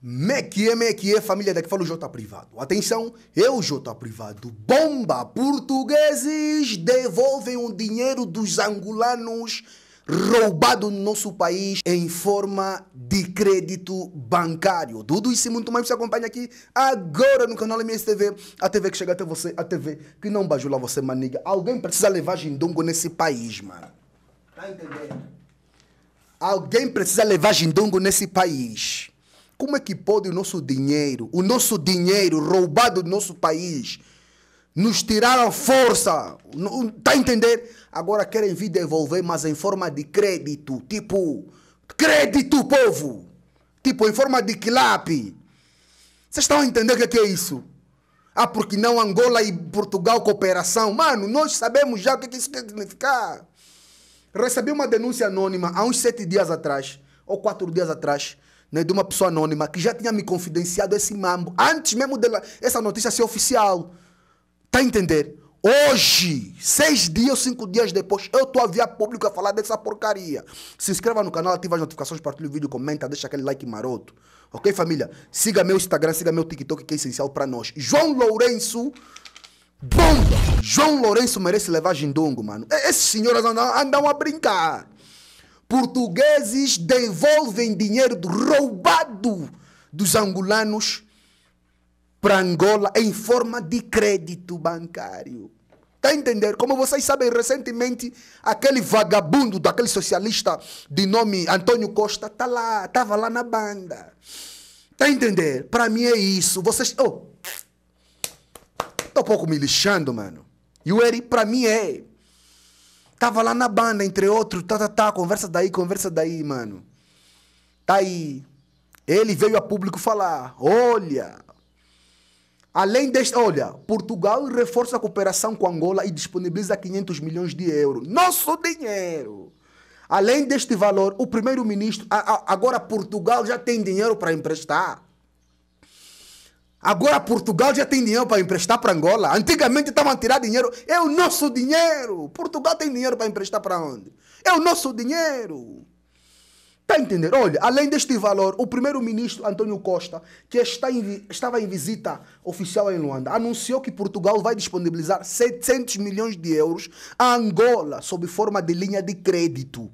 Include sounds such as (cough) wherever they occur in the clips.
Mequie, mequie, família daqui fala o Jota Privado. Atenção, eu, Jota Privado. Bomba! Portugueses devolvem o dinheiro dos angolanos roubado no nosso país em forma de crédito bancário. Tudo isso e muito mais você acompanha aqui agora no canal MSTV, a TV que chega até você, a TV que não bajula você, maniga. Alguém precisa levar jindongo nesse país, mano. Tá entendendo? Alguém precisa levar jindongo nesse país. Como é que pode o nosso dinheiro, o nosso dinheiro roubado do nosso país, nos tirar a força? Está a entender? Agora querem vir devolver, mas em forma de crédito. Tipo, crédito, povo! Tipo, em forma de quilape. Vocês estão a entender o que é, é isso? Ah, porque não Angola e Portugal cooperação? Mano, nós sabemos já o é que isso quer significar. Recebi uma denúncia anônima há uns sete dias atrás, ou quatro dias atrás, né, de uma pessoa anônima que já tinha me confidenciado esse mambo antes mesmo dela, essa notícia ser oficial. Tá a entender? Hoje, seis dias, cinco dias depois, eu tô a via público a falar dessa porcaria. Se inscreva no canal, ativa as notificações, partilha o vídeo, comenta, deixa aquele like maroto. Ok, família? Siga meu Instagram, siga meu TikTok, que é essencial para nós. João Lourenço, bomba! João Lourenço merece levar jindongo, mano. Esses senhores andam, andam a brincar portugueses devolvem dinheiro roubado dos angolanos para Angola em forma de crédito bancário. Está a entender? Como vocês sabem, recentemente, aquele vagabundo daquele socialista de nome Antônio Costa tá lá, estava lá na banda. Está a entender? Para mim é isso. Vocês. Oh, Estou um pouco me lixando, mano. E o Eri, para mim, é. Tava lá na banda, entre outros, tá, tá, tá, conversa daí, conversa daí, mano. Tá aí. Ele veio a público falar: olha, além deste. Olha, Portugal reforça a cooperação com Angola e disponibiliza 500 milhões de euros. Nosso dinheiro! Além deste valor, o primeiro-ministro. Agora Portugal já tem dinheiro para emprestar. Agora Portugal já tem dinheiro para emprestar para Angola. Antigamente estavam a tirar dinheiro. É o nosso dinheiro. Portugal tem dinheiro para emprestar para onde? É o nosso dinheiro. Está a entender? Olha, além deste valor, o primeiro-ministro António Costa, que está em, estava em visita oficial em Luanda, anunciou que Portugal vai disponibilizar 700 milhões de euros a Angola sob forma de linha de crédito.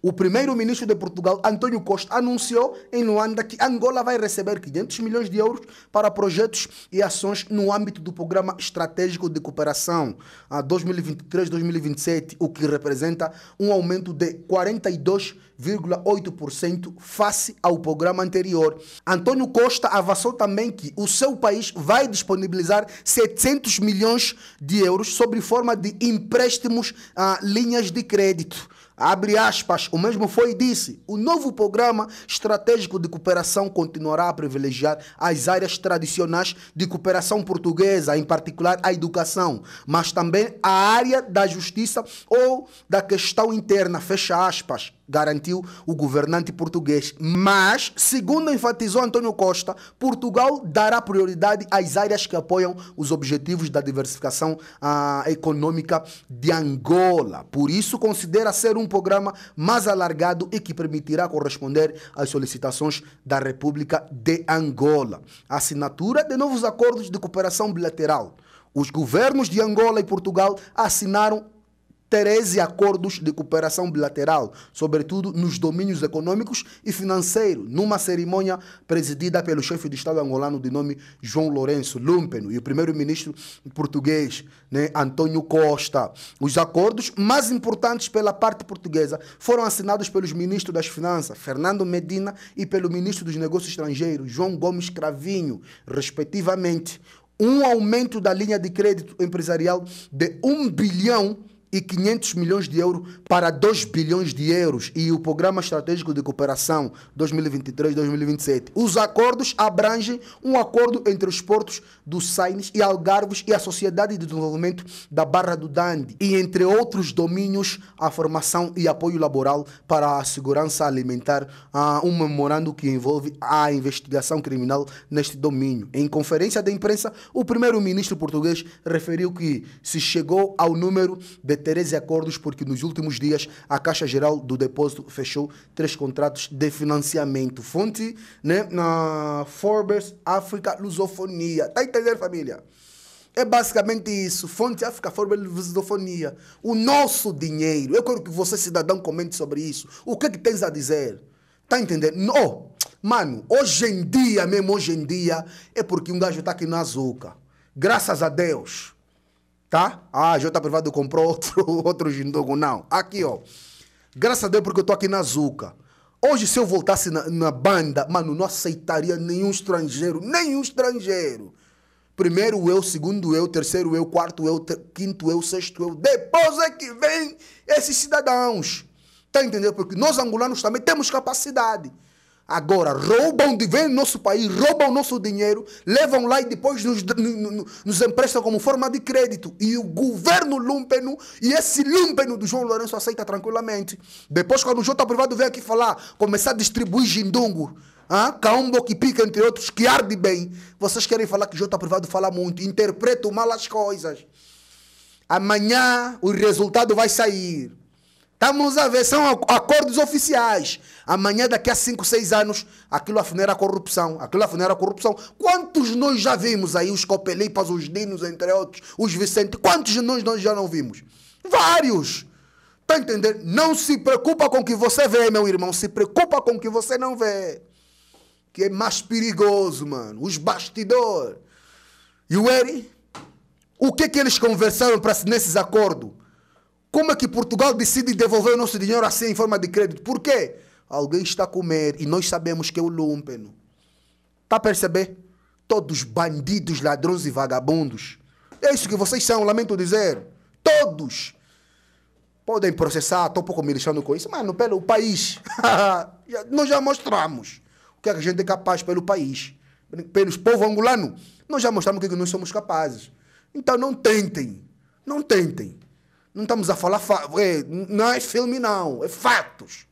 O primeiro-ministro de Portugal, António Costa, anunciou em Luanda que Angola vai receber 500 milhões de euros para projetos e ações no âmbito do Programa Estratégico de Cooperação 2023-2027, o que representa um aumento de 42,8% 18% face ao programa anterior. Antônio Costa avançou também que o seu país vai disponibilizar 700 milhões de euros sob forma de empréstimos a linhas de crédito. Abre aspas, o mesmo foi e disse: o novo programa estratégico de cooperação continuará a privilegiar as áreas tradicionais de cooperação portuguesa, em particular a educação, mas também a área da justiça ou da questão interna. Fecha aspas garantiu o governante português. Mas, segundo enfatizou António Costa, Portugal dará prioridade às áreas que apoiam os objetivos da diversificação ah, econômica de Angola. Por isso, considera ser um programa mais alargado e que permitirá corresponder às solicitações da República de Angola. assinatura de novos acordos de cooperação bilateral. Os governos de Angola e Portugal assinaram 13 acordos de cooperação bilateral, sobretudo nos domínios econômicos e financeiros, numa cerimônia presidida pelo chefe de Estado angolano de nome João Lourenço Lumpeno e o primeiro-ministro português, né, Antônio Costa. Os acordos mais importantes pela parte portuguesa foram assinados pelos ministros das Finanças, Fernando Medina, e pelo ministro dos Negócios Estrangeiros, João Gomes Cravinho, respectivamente. Um aumento da linha de crédito empresarial de 1 bilhão e 500 milhões de euros para 2 bilhões de euros e o Programa Estratégico de Cooperação 2023-2027. Os acordos abrangem um acordo entre os portos do Sines e Algarves e a Sociedade de Desenvolvimento da Barra do Dande e, entre outros domínios, a formação e apoio laboral para a segurança alimentar, uh, um memorando que envolve a investigação criminal neste domínio. Em conferência de imprensa, o primeiro-ministro português referiu que se chegou ao número de 13 acordos, porque nos últimos dias a Caixa Geral do Depósito fechou três contratos de financiamento. Fonte né, na Forbes África Lusofonia. Tá entendendo, família? É basicamente isso. Fonte África Forbes Lusofonia. O nosso dinheiro. Eu quero que você, cidadão, comente sobre isso. O que é que tens a dizer? Tá entendendo? Oh, mano, hoje em dia, mesmo hoje em dia, é porque um gajo está aqui na Azuca. Graças a Deus. Tá? Ah, Jota tá Privado comprou outro, (laughs) outro jindogo. Não. Aqui, ó. Graças a Deus, porque eu tô aqui na Zuca. Hoje, se eu voltasse na, na, banda, mano, não aceitaria nenhum estrangeiro. Nenhum estrangeiro. Primeiro eu, segundo eu, terceiro eu, quarto eu, ter, quinto eu, sexto eu. Depois é que vem esses cidadãos. Tá entendendo? Porque nós angolanos também temos capacidade. Agora, roubam, de vêm nosso país, roubam nosso dinheiro, levam lá e depois nos, nos emprestam como forma de crédito. E o governo lúmpeno, e esse lúmpeno do João Lourenço aceita tranquilamente. Depois, quando o Jota tá Privado vem aqui falar, começar a distribuir jindungo, ah, Caumbo que pica, entre outros, que arde bem, vocês querem falar que o Jota tá Privado fala muito, interpreta mal as coisas. Amanhã o resultado vai sair. Estamos tá, a ver, são acordos oficiais. Amanhã, daqui a 5, 6 anos, aquilo afunera a corrupção. Aquilo afunera a corrupção. Quantos nós já vimos aí? Os Copelipas, os Dinos, entre outros, os Vicente. Quantos de nós, nós já não vimos? Vários. Está entendendo? Não se preocupa com o que você vê, meu irmão. Se preocupa com o que você não vê. Que é mais perigoso, mano. Os bastidores. E o Eri? O que, que eles conversaram para nesses acordos? Como é que Portugal decide devolver o nosso dinheiro assim em forma de crédito? Por quê? Alguém está a comer e nós sabemos que é o Lumpen. Está a perceber? Todos bandidos, ladrões e vagabundos. É isso que vocês são, lamento dizer. Todos. Podem processar, estou um pouco me lixando com isso. Mano, pelo país. (laughs) nós já mostramos o é que a gente é capaz pelo país. Pelos povo angolano. Nós já mostramos o é que nós somos capazes. Então não tentem. Não tentem. Não estamos a falar. Fa é, não é filme, não. É fatos.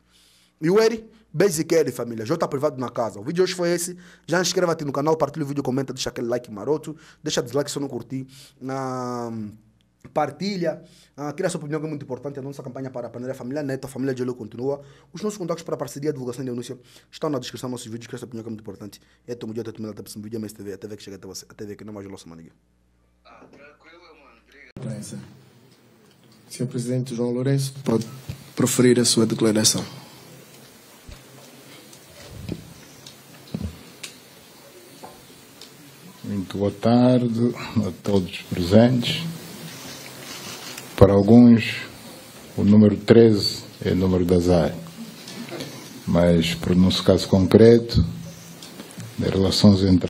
E o Eri, basic Eri, família. Já está privado na casa. O vídeo hoje foi esse. Já inscreva-te no canal, partilha o vídeo, comenta, deixa aquele like maroto. Deixa dislike se não curtir. Ah, partilha. Ah, tira a sua opinião, que é muito importante. A nossa campanha para a a família Neto, a família de Elo continua. Os nossos contatos para parceria, divulgação e denúncia estão na descrição dos nossos vídeos. Tira a sua opinião, que é muito importante. É o dia, até o próximo vídeo, a TV, a TV que chega até você, a TV que não mais o nosso maniga. Ah, tranquilo, mano. Obrigado. Senhor presidente João Lourenço, pode proferir a sua declaração. Muito boa tarde a todos presentes. Para alguns, o número 13 é o número da ZAI, mas, para o nosso caso concreto, de relações entre